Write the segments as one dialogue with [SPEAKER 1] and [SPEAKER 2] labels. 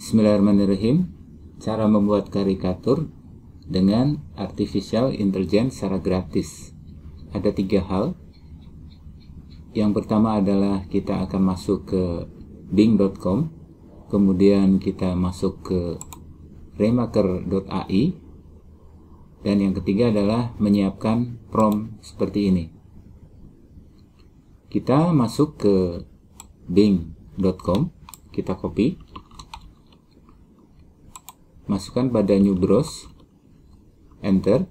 [SPEAKER 1] Bismillahirrahmanirrahim. Cara membuat karikatur dengan artificial intelligence secara gratis. Ada tiga hal. Yang pertama adalah kita akan masuk ke bing.com, kemudian kita masuk ke remaker.ai, dan yang ketiga adalah menyiapkan prompt seperti ini. Kita masuk ke bing.com, kita copy, masukkan pada new browse enter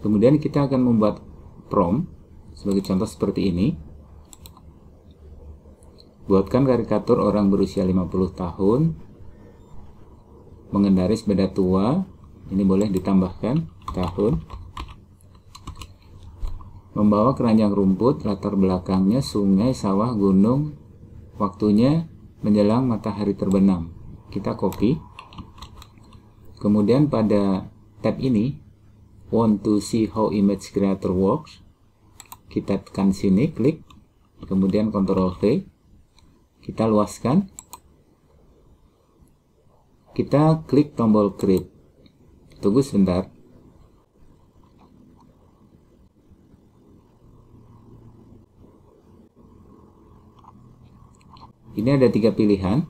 [SPEAKER 1] kemudian kita akan membuat prompt sebagai contoh seperti ini buatkan karikatur orang berusia 50 tahun mengendarai sepeda tua ini boleh ditambahkan tahun membawa keranjang rumput latar belakangnya sungai, sawah, gunung waktunya menjelang matahari terbenam. Kita copy. Kemudian pada tab ini, want to see how image creator works, kita tekan sini, klik, kemudian Ctrl V, kita luaskan, kita klik tombol create. Tunggu sebentar. Ini ada tiga pilihan.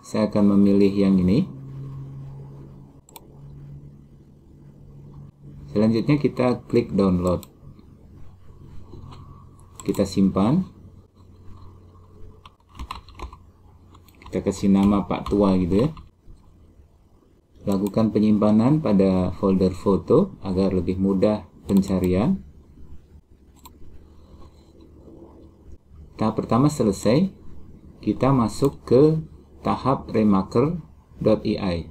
[SPEAKER 1] Saya akan memilih yang ini. Selanjutnya kita klik download. Kita simpan. Kita kasih nama Pak Tua gitu ya. Lakukan penyimpanan pada folder foto agar lebih mudah pencarian. Tahap pertama selesai, kita masuk ke tahap remarker.ai.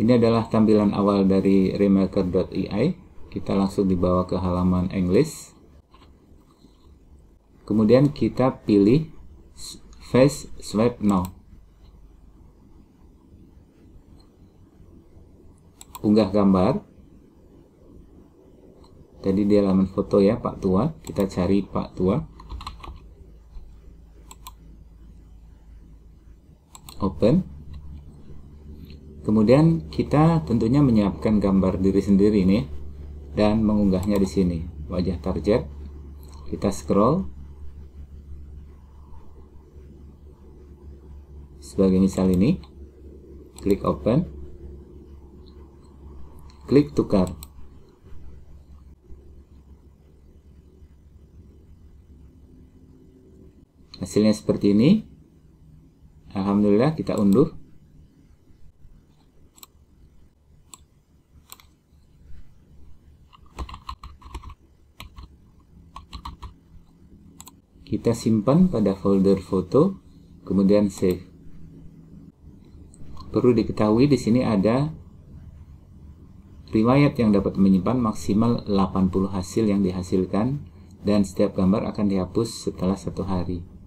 [SPEAKER 1] Ini adalah tampilan awal dari remarker.ai. Kita langsung dibawa ke halaman English. Kemudian kita pilih Face Swipe Now. Unggah gambar. Tadi di halaman foto ya Pak Tua, kita cari Pak Tua. open kemudian kita tentunya menyiapkan gambar diri sendiri ini dan mengunggahnya di sini wajah target kita scroll sebagai misal ini klik open klik tukar hasilnya seperti ini Alhamdulillah kita unduh. Kita simpan pada folder foto, kemudian save. Perlu diketahui di sini ada riwayat yang dapat menyimpan maksimal 80 hasil yang dihasilkan dan setiap gambar akan dihapus setelah satu hari.